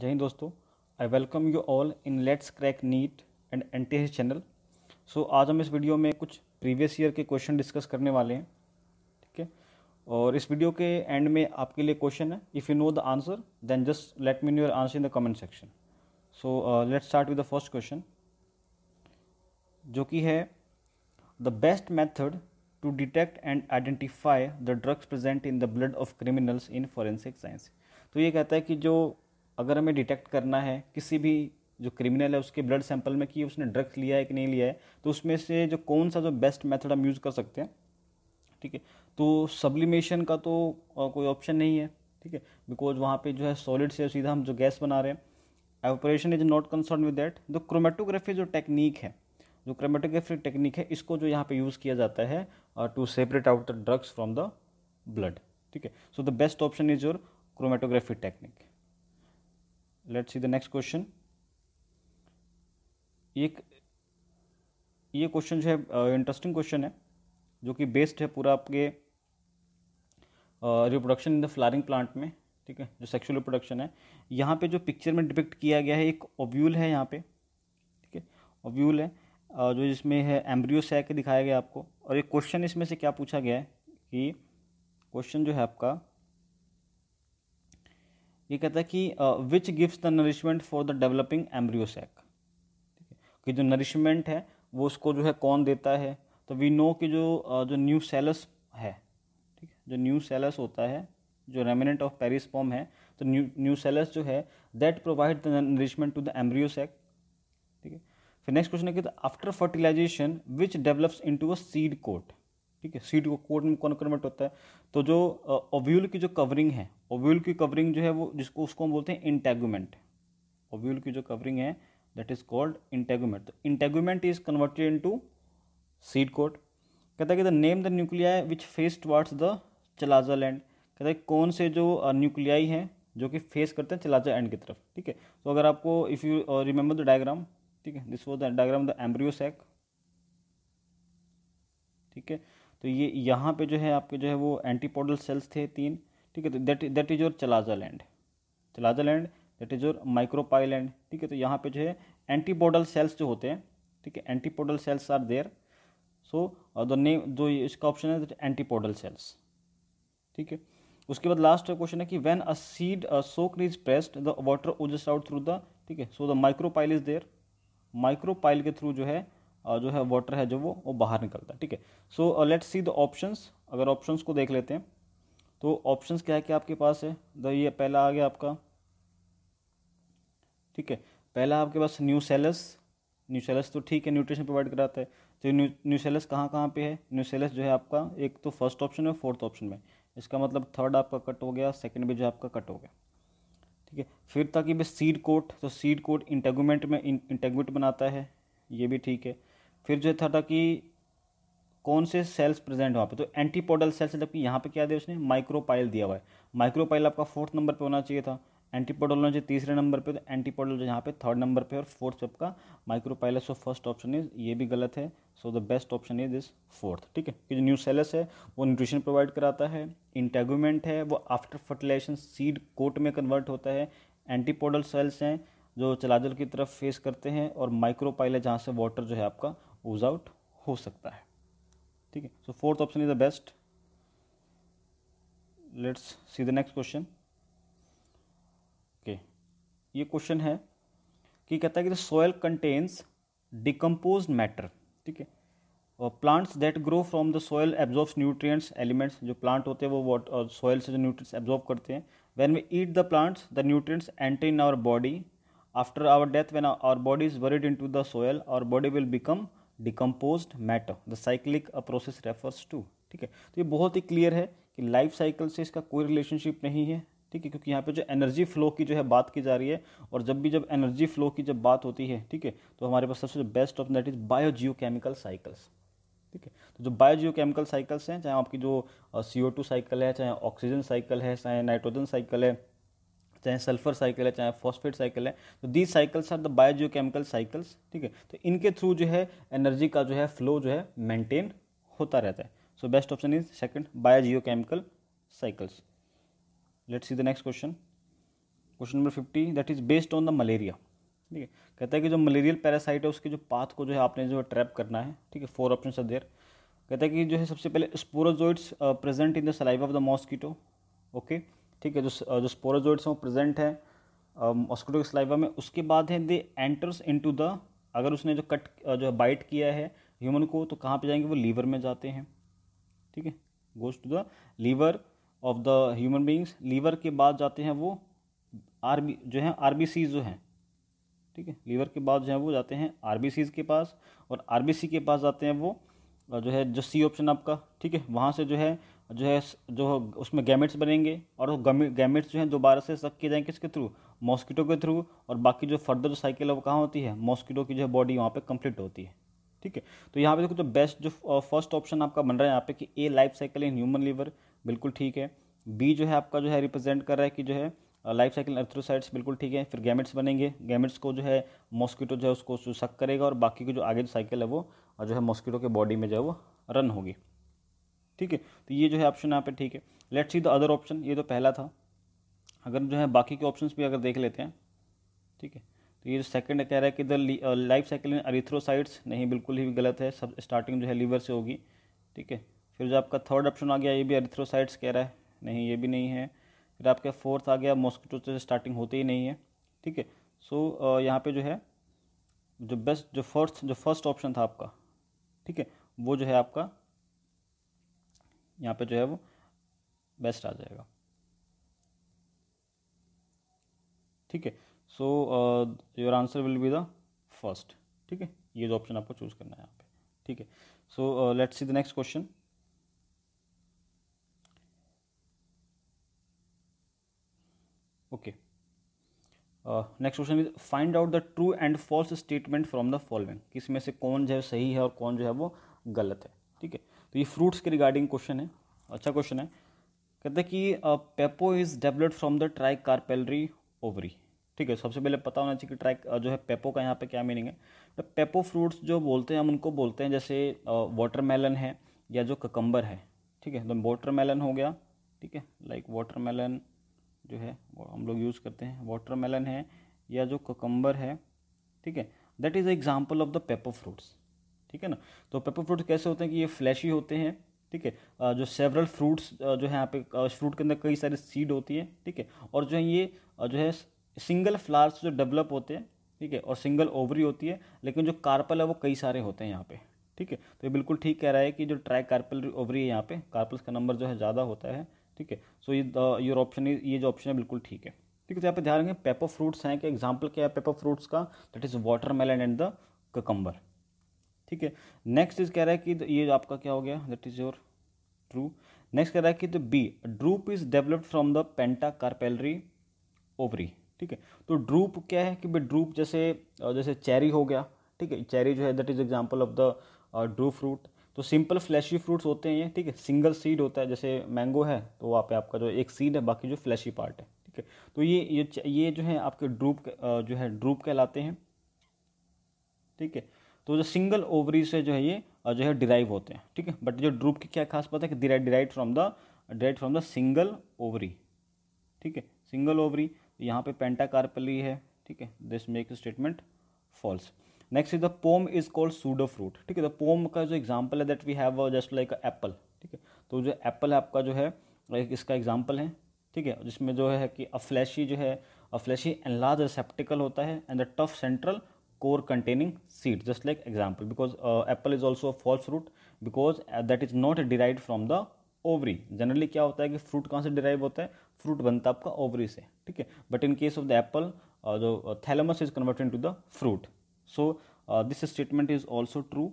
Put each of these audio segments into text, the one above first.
जय हिंद दोस्तों I welcome you all in let's crack NEET and N T channel so आज हम इस वीडियो में कुछ प्रीवियस ईयर के क्वेश्चन डिस्कस करने वाले हैं ठीक है और इस वीडियो के एंड में आपके लिए क्वेश्चन है if you know the answer then just let me know your answer in the comment section so let's start with the first question जो कि है the best method to detect and identify the drugs present in the blood of criminals in forensic science तो ये कहता है कि जो अगर हमें डिटेक्ट करना है किसी भी जो क्रिमिनल है उसके ब्लड सैंपल में कि उसने ड्रग्स लिया है कि नहीं लिया है तो उसमें से जो कौन सा जो बेस्ट मेथड हम यूज़ कर सकते हैं ठीक है तो सब्लिमेशन का तो कोई ऑप्शन नहीं है ठीक है बिकॉज वहाँ पे जो है सॉलिड से सीधा हम जो गैस बना रहे हैं operation is not concern with that जो क्रोमेटोग्राफी जो टेक्निक है जो क्रोमेटोग्राफी टेक्निक है इसको जो यहाँ पे यूज़ किया जाता है to separate out the drugs from the blood ठीक है so the best option is your chromatography technique let's see the next question एक ये क्वेश्चन जो है इंटरेस्टिंग uh, क्वेश्चन है जो कि बेस्ड है पूरा आपके reproduction in the flowering plant में ठीक है जो सेक्सुअल रिप्रोडक्शन है यहाँ पे जो पिक्चर में डिपिक्ट किया गया है एक ओव्यूल है यहाँ पे ठीक है ओव्यूल है uh, जो जिसमें है एम्ब्रियो सैक दिखाया गया आपको और एक क्वेश्चन इसमें से क्या पूछा गया है कि क्वेश्चन जो है आपका ये कहता है कि which gives the nourishment for the developing embryo sac कि जो नरिशमेंट है वो उसको जो है कौन देता है तो वी नो कि जो जो न्यू सेलस है ठीक है जो न्यू सेलस होता है जो रेमिनेंट ऑफ पेरिस फॉर्म है तो न्यू न्यू सेलस जो है that provide the nourishment to the embryo sac ठीक है फिर नेक्स्ट क्वेश्चन है कि after fertilisation which develops into a seed coat ठीक है सीड को कोट में कौन कन्वर्ट होता है तो जो ओव्यूल की जो कवरिंग है ओव्यूल की कवरिंग जो है वो जिसको उसको हम बोलते हैं इंटेगूमेंट ओव्यूल की जो कवरिंग है दैट इज कॉल्ड इंटेगूमेंट तो integument is converted in to seed coat कहता है कि the name the nuclei which face towards the chalazal end कहता है कौन से जो न्यूक्लियाई हैं जो कि फेस करते हैं चलाजा एंड की तरफ ठीक है तो अगर आपको if you remember the diagram ठीक है this was the diagram the embryo sac ठीक है तो ये यहाँ पे जो है आपके जो है वो एंटीपोडल सेल्स थे तीन ठीक है तो that that is your chalazal end chalazal end that is your micropylar end ठीक है तो यहाँ पे जो है एंटीपोडल सेल्स जो होते हैं ठीक है antipodal cells are there so the name जो इसका ऑप्शन है एंटीपोडल सेल्स ठीक है उसके बाद लास्ट क्वेश्चन है कि when a seed soak is pressed the water oozes out through the ठीक है so the micropyle is there micropyle के थ्रू जो है जो है वाटर है जो वो वो बाहर निकलता है ठीक है so let see the options अगर ऑप्शंस को देख लेते हैं तो ऑप्शंस क्या है कि आपके पास है द ये पहला आ गया आपका ठीक है पहला आपके पास न्यू सेलस न्यू सेलस तो ठीक है न्यूट्रिशन प्रोवाइड कराता है तो न्यू न्यू सेलस कहाँ कहाँ पर है न्यू सेलस जो है आपका एक तो फर्स्ट ऑप्शन में फोर्थ ऑप्शन में इसका मतलब थर्ड आपका कट हो गया सेकेंड भी जो है आपका कट हो गया ठीक है फिर ताकि भाई सीड कोट तो सीड कोट इंटेगमेंट में इंटेगमेंट बनाता है ये भी ठीक है फिर जो था, था कि कौन से सेल्स प्रेजेंट वहाँ पे तो एंटीपोडल सेल्स जबकि यहाँ पे क्या दिया उसने माइक्रोपाइल दिया हुआ है माइक्रोपाइल आपका फोर्थ नंबर पे होना चाहिए था एंटीपोडल होना चाहिए तीसरे नंबर पे तो एंटीपोडल जो यहाँ पे थर्ड नंबर पे और फोर्थ आपका माइक्रोपाइल है सो फर्स्ट ऑप्शन इज ये भी गलत है so the best option is is fourth ठीक है कि जो न्यू सेलस है वो न्यूट्रिशन प्रोवाइड कराता है इंटेगोमेंट है वो आफ्टर फर्टिलाइजेशन सीड कोट में कन्वर्ट होता है एंटीपोडल सेल्स हैं जो चलाजल की तरफ फेस करते हैं और माइक्रोपाइल है जहाँ से वाटर जो है आपका ओज आउट हो सकता है ठीक है so fourth option is the best let's see the next question okay ये क्वेश्चन है कि कहता है कि सॉयल कंटेन्स डिकम्पोज मैटर ठीक है और plants that grow from the soil absorbs nutrients elements जो प्लांट होते हैं वो वाटर सॉयल से जो न्यूट्रिएंट्स एब्जॉर्ब करते हैं when we eat the plants the nutrients enter in our body after our death when our body is buried in to the soil our body will become decompose matter the cyclic uh process refers to ठीक है तो ये बहुत ही clear है कि life cycle से इसका कोई रिलेशनशिप नहीं है ठीक है क्योंकि यहाँ पे जो एनर्जी फ्लो की जो है बात की जा रही है और जब भी जब एनर्जी फ्लो की जब बात होती है ठीक है तो हमारे पास सबसे best option that is biogeochemical cycles ठीक है तो जो बायो जियो केमिकल साइकिल्स हैं चाहे आपकी जो सी ओ टू साइकिल है चाहे ऑक्सीजन साइकिल है चाहे नाइट्रोजन साइकिल है चाहे सल्फर साइकिल है चाहे फॉस्फेट साइकिल है तो these cycles are the biogeochemical cycles ठीक है तो इनके थ्रू जो है एनर्जी का जो है फ्लो जो है मेंटेन होता रहता है so best option is second biogeochemical cycles let see the next question question number fifty that is based on the malaria ठीक है कहता है कि जो मलेरियल पैरासाइट है उसके जो पाथ को जो है आपने जो है ट्रैप करना है ठीक है फोर ऑप्शन आर देयर कहता है कि जो है सबसे पहले sporozoites present in the saliva of the mosquito okay okay? ठीक है जो जो स्पोराजोइड्स हैं वो प्रेजेंट हैं मॉस्किटो के स्लाइवा में उसके बाद है दे एंटर्स इनटू द अगर उसने जो कट जो बाइट किया है ह्यूमन को तो कहाँ पे जाएंगे वो लीवर में जाते हैं ठीक है goes to the liver of the human beings liver के बाद जाते हैं वो आर बी जो है आर बी सी जो हैं ठीक है लीवर के बाद जो है वो जाते हैं आर बी सीज के पास और आर बी सी के पास जाते हैं वो जो है जो सी ऑप्शन आपका ठीक है वहाँ से जो है जो है जो उसमें गैमेट्स बनेंगे और वो गैमेट्स जो हैं दोबारा से सक किए जाएंगे किसके थ्रू मॉस्किटो के थ्रू और बाकी जो फर्दर जो साइकिल है वो कहाँ होती है मॉस्किटो की जो है बॉडी वहाँ पे कंप्लीट होती है ठीक है तो यहाँ पे देखो तो बेस्ट जो फर्स्ट ऑप्शन आपका बन रहा है यहाँ पे कि a life cycle in human liver बिल्कुल ठीक है बी जो है आपका जो है रिप्रेजेंट कर रहा है कि जो है लाइफ साइकिल अर्थ्रोसाइड्स बिल्कुल ठीक है फिर गैमेट्स बनेंगे गैमेट्स को जो है मॉस्किटो जो है उसको शक करेगा और बाकी की जो आगे जो साइकिल है वो जो है मॉस्किटो के बॉडी में जो है वो रन होगी ठीक है तो ये जो है ऑप्शन यहाँ पे ठीक है let's see the other option ये तो पहला था अगर जो है बाकी के ऑप्शंस भी अगर देख लेते हैं ठीक है तो ये जो सेकेंड कह रहा है कि the life cycle in erythrocytes नहीं बिल्कुल ही गलत है सब स्टार्टिंग जो है लीवर से होगी ठीक है फिर जो आपका थर्ड ऑप्शन आ गया ये भी अरिथ्रोसाइड्स कह रहा है नहीं ये भी नहीं है फिर आपका फोर्थ आ गया मॉस्किटो से स्टार्टिंग होते ही नहीं है ठीक है सो uh, यहाँ पर जो है जो बेस्ट जो फर्स्ट जो फर्स्ट ऑप्शन था आपका ठीक है वो जो है आपका यहाँ पे जो है वो बेस्ट आ जाएगा ठीक है so your answer will be the first ठीक है ये जो ऑप्शन आपको चूज़ करना है यहाँ पे ठीक है so let's see the next question okay next question is find out the true and false statement from the following किस में से कौन जो है सही है और कौन जो है वो गलत है ठीक है तो ये फ्रूट्स के रिगार्डिंग क्वेश्चन है अच्छा क्वेश्चन है कहते हैं कि pepo is developed from the tricarpellary ovary ठीक है सबसे पहले पता होना चाहिए कि ट्रैक uh, जो है पेपो का यहाँ पे क्या मीनिंग है तो पेपो फ्रूट्स जो बोलते हैं हम उनको बोलते हैं जैसे वाटर uh, है या जो ककम्बर है ठीक है तो वाटर हो गया ठीक है लाइक वाटर जो है वो हम लोग यूज़ करते हैं वाटर है या जो ककम्बर है ठीक है that is example of the pepo fruits ठीक है ना तो पेपर फ्रूट्स कैसे होते हैं कि ये फ्लैशी होते हैं ठीक है जो सेवरल फ्रूट्स जो है यहाँ पे फ्रूट के अंदर कई सारे सीड होती है ठीक है और जो है ये जो है सिंगल फ्लावर्स जो डेवलप होते हैं ठीक है और सिंगल ओवरी होती है लेकिन जो कार्पल है वो कई सारे होते हैं यहाँ पे ठीक है तो ये बिल्कुल ठीक कह रहा है कि जो ट्राई कार्पल ओवरी है यहाँ पे कार्पल्स का नंबर जो है ज़्यादा होता है ठीक है सो ये योर ऑप्शन ये जो ऑप्शन है बिल्कुल ठीक है ठीक है तो यहाँ पे ध्यान रखें पेपर फ्रूट्स हैं कि एग्जाम्पल क्या है पेपर फ्रूट्स का that is watermelon and the cucumber ठीक है नेक्स्ट इज कह रहा है कि ये आपका क्या हो गया that is your true next कह रहा है कि तो B drupe is developed from the pentacarpellary ovary ठीक है तो ड्रूप क्या है कि भाई ड्रूप जैसे जैसे चेरी हो गया ठीक है चेरी जो है that is example of the drupe fruit तो सिंपल फ्लैशी फ्रूट्स होते हैं ये ठीक है सिंगल सीड होता है जैसे मैंगो है तो वहाँ पे आपका जो एक सीड है बाकी जो फ्लैशी पार्ट है ठीक है तो ये ये ये जो है आपके ड्रूप जो है ड्रूप कहलाते हैं ठीक है तो जो सिंगल ओवरी से जो है ये जो है डिराइव होते हैं ठीक है बट जो ड्रूप की क्या खास बात है कि derive from the derive from the single ovary ठीक है सिंगल ओवरी तो यहाँ पे पेंटाकार्पली है ठीक है this make statement false next is the pome is called pseudo fruit ठीक है द पोम का जो एग्जाम्पल है that we have just like apple ठीक है तो जो एप्पल है आपका जो है इसका एग्जाम्पल है ठीक है जिसमें जो है कि अफ्लैशी जो है अफ्लैशी एनलार्ज रिसेप्टिकल होता है and the tough central core containing seed just like example because uh, apple is also a false fruit because uh, that is not derived from the ovary generally क्या होता है कि फ्रूट कहाँ से derive होता है फ्रूट बनता है आपका ओवरी से ठीक है but in case of the apple जो thalamus is converted to the fruit so this statement is also true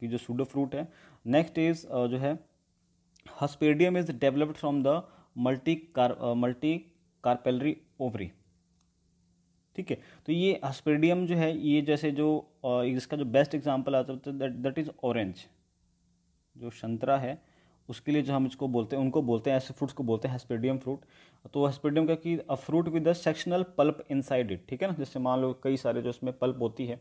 कि जो सूडो फ्रूट है नेक्स्ट इज uh, जो है hesperidium is developed from the multi car multicarpellary ovary ठीक है तो ये हस्पेडियम जो है ये जैसे जो इसका जो बेस्ट एग्जाम्पल आता है दैट इज़ ऑरेंज जो संतरा है उसके लिए जो हम इसको बोलते हैं उनको बोलते हैं ऐसे फ्रूट्स को बोलते हैं हस्पेडियम फ्रूट तो हस्पेडियम का कि a fruit with a sectional pulp inside it ठीक है ना जैसे मान लो कई सारे जो उसमें पल्प होती है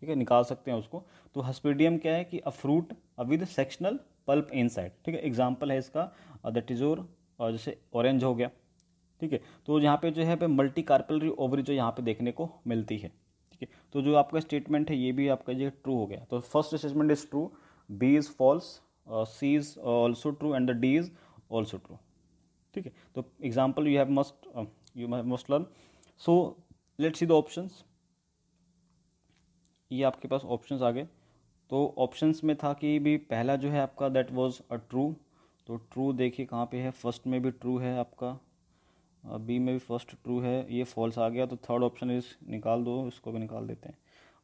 ठीक है निकाल सकते हैं उसको तो हस्पेडियम क्या है कि a fruit with sectional pulp inside ठीक है एग्जाम्पल है इसका दैट इज़ और जैसे ऑरेंज हो गया ठीक है तो यहाँ पे जो है मल्टी कार्पलरी ओवरी जो यहाँ पे देखने को मिलती है ठीक है तो जो आपका स्टेटमेंट है ये भी आपका ये ट्रू हो गया तो first statement is true B is false C is also true and the D is also true ठीक है तो example you have must you must learn so let see the option ये आपके पास ऑप्शन आ गए तो ऑप्शन में था कि भी पहला जो है आपका दैट वॉज अ ट्रू तो ट्रू देखिए कहाँ पे है फर्स्ट में भी ट्रू है आपका बी में भी फर्स्ट ट्रू है ये फॉल्स आ गया तो थर्ड ऑप्शन इस निकाल दो इसको भी निकाल देते हैं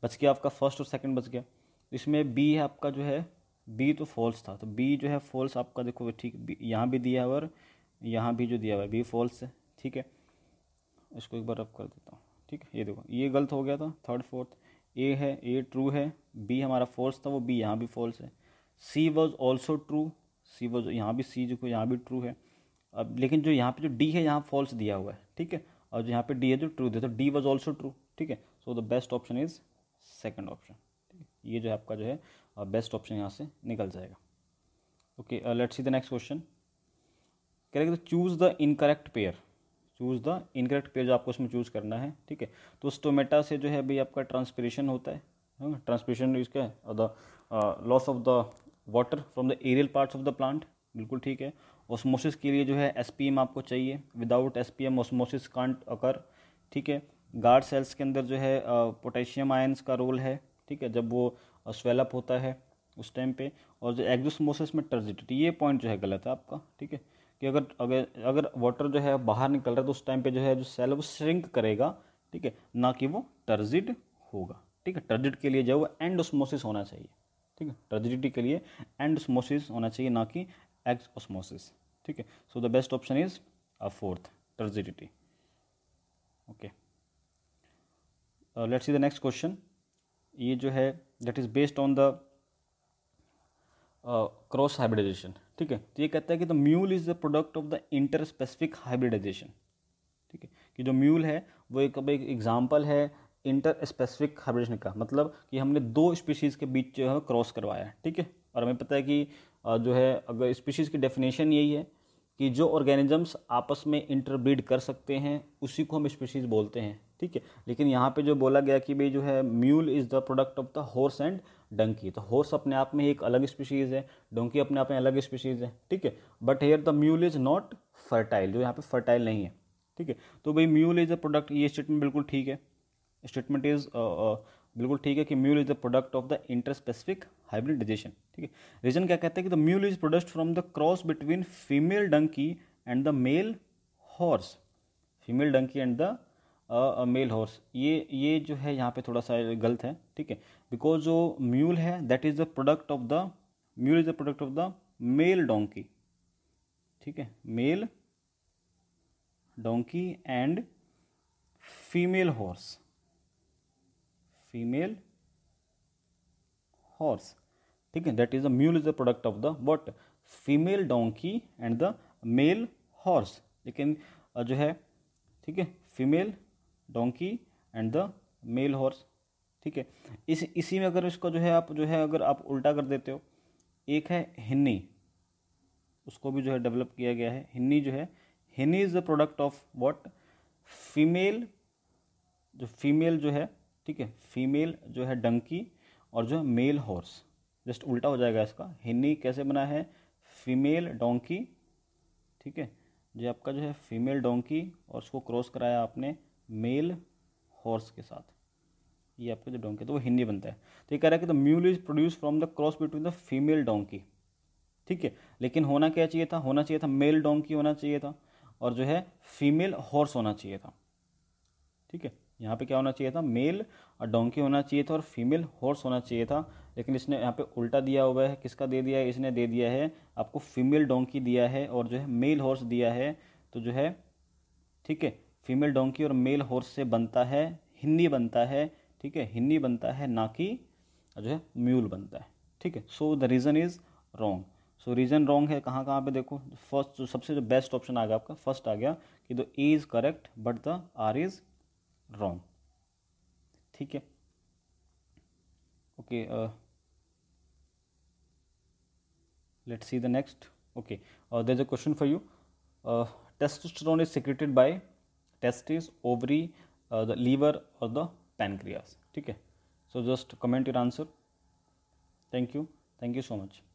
बच गया आपका फर्स्ट और सेकंड बच गया इसमें बी है आपका जो है बी तो फॉल्स था तो बी जो है फॉल्स आपका देखो ठीक यहाँ भी दिया है और यहाँ भी जो दिया हुआ है बी फॉल्स है ठीक है इसको एक बार रब कर देता हूँ ठीक है ये देखो ये गलत हो गया था थर्ड फोर्थ ए है ए ट्रू है बी हमारा फॉल्स था वो बी यहाँ भी फॉल्स है C was also true C was यहाँ भी सी जो यहाँ भी ट्रू है अब लेकिन जो यहाँ पे जो डी है यहाँ फॉल्स दिया हुआ है ठीक है और जो यहाँ पे डी है जो ट्रू दिया तो डी वॉज ऑल्सो ट्रू ठीक है so the best option is second option ये जो है आपका जो है बेस्ट ऑप्शन यहाँ से निकल जाएगा okay let's see the next question कह रहे तो choose the incorrect pair choose the incorrect pair जो आपको उसमें चूज़ करना है ठीक है तो उस टोमेटा से जो है भाई आपका ट्रांसपरेशन होता है ट्रांसपरेशन इसका the loss of the water from the aerial parts of the plant बिल्कुल ठीक है ओसमोसिस के लिए जो है एस आपको चाहिए without S P M osmosis can't occur ठीक है गार्ड सेल्स के अंदर जो है पोटेशियम आयन्स का रोल है ठीक है जब वो स्वेलअप होता है उस टाइम पे और जो एग्जोसमोसिस में टर्जिडिटी ये पॉइंट जो है गलत है आपका ठीक है कि अगर अगर अगर वाटर जो है बाहर निकल रहा है तो उस टाइम पे जो है जो सेल वो श्रिंक करेगा ठीक है ना कि वो टर्जिड होगा ठीक है टर्जिड के लिए जो है वो एंडोसमोसिस होना चाहिए ठीक है टर्जिडिटी के लिए एंडोसमोसिस होना चाहिए ना कि एक्स ऑस्मोसिस ठीक है so the best option is a fourth turgidity okay let's see the next question ये जो है that is based on the cross hybridization ठीक है तो ये कहता है कि the mule is the product of the interspecific hybridization ठीक है कि जो म्यूल है वो एक अब एक एग्जाम्पल है इंटर स्पेसिफिक हाइब्रिडेशन का मतलब कि हमने दो स्पीशीज़ के बीच जो है क्रॉस करवाया ठीक है और हमें पता है कि जो है अगर स्पीशीज़ की डेफिनेशन यही है कि जो ऑर्गेनिजम्स आपस में इंटरब्रीड कर सकते हैं उसी को हम स्पीशीज़ बोलते हैं ठीक है लेकिन यहाँ पे जो बोला गया कि भाई जो है mule is the product of the horse and donkey तो हॉर्स अपने आप में एक अलग स्पीशीज़ है डंकी अपने आप में अलग स्पीशीज़ है ठीक है but here the mule is not fertile जो यहाँ पे फर्टाइल नहीं है ठीक है तो भाई म्यूल इज़ अ प्रोडक्ट ये स्टेटमेंट बिल्कुल ठीक है स्टेटमेंट इज़ बिल्कुल ठीक है कि mule is the product of the interspecific hybridization ठीक है रीजन क्या कहते हैं कि the mule is product from the cross between female donkey and the male horse female donkey and the male horse ये ये जो है यहाँ पे थोड़ा सा गलत है ठीक है बिकॉज जो म्यूल है that is the product of the mule is the product of the male donkey ठीक है male donkey and female horse female horse ठीक है that is the mule is the product of the what female donkey and the male horse लेकिन जो है ठीक है female donkey and the male horse ठीक है इस इसी में अगर इसको जो है आप जो है अगर आप उल्टा कर देते हो एक है हिन्नी उसको भी जो है डेवलप किया गया है हिन्नी जो है hinny is the product of what female जो फीमेल जो है ठीक है फीमेल जो है डंकी और जो है मेल हॉर्स जस्ट उल्टा हो जाएगा इसका हिन्नी कैसे बना है फीमेल डोंकी ठीक है ये आपका जो है फीमेल डोंकी और उसको क्रॉस कराया आपने मेल हॉर्स के साथ ये आपका जो डोंकी तो वो हिंदी बनता है तो ये कह रहा है कि the mule is produce from the cross between the female donkey ठीक है लेकिन होना क्या चाहिए था होना चाहिए था मेल डोंकी होना चाहिए था और जो है फीमेल हॉर्स होना चाहिए था ठीक है यहाँ पे क्या होना चाहिए था मेल और डोंकी होना चाहिए था और फीमेल हॉर्स होना चाहिए था लेकिन इसने यहाँ पे उल्टा दिया हुआ है किसका दे दिया है इसने दे दिया है आपको फीमेल डोंकी दिया है और जो है मेल हॉर्स दिया है तो जो है ठीक है फीमेल डोंकी और मेल हॉर्स से बनता है हिन्नी बनता है ठीक है हिन्नी बनता है ना कि जो है म्यूल बनता है ठीक है so the reason is wrong so reason wrong है कहाँ कहाँ पे देखो फर्स्ट जो सबसे जो बेस्ट ऑप्शन आ गया आपका फर्स्ट आ गया कि the A is correct but the R is wrong ठीक है okay let's see the next okay there is a question for you testosterone is secreted by testis ovary the liver और the pancreas ठीक है so just comment your answer thank you thank you so much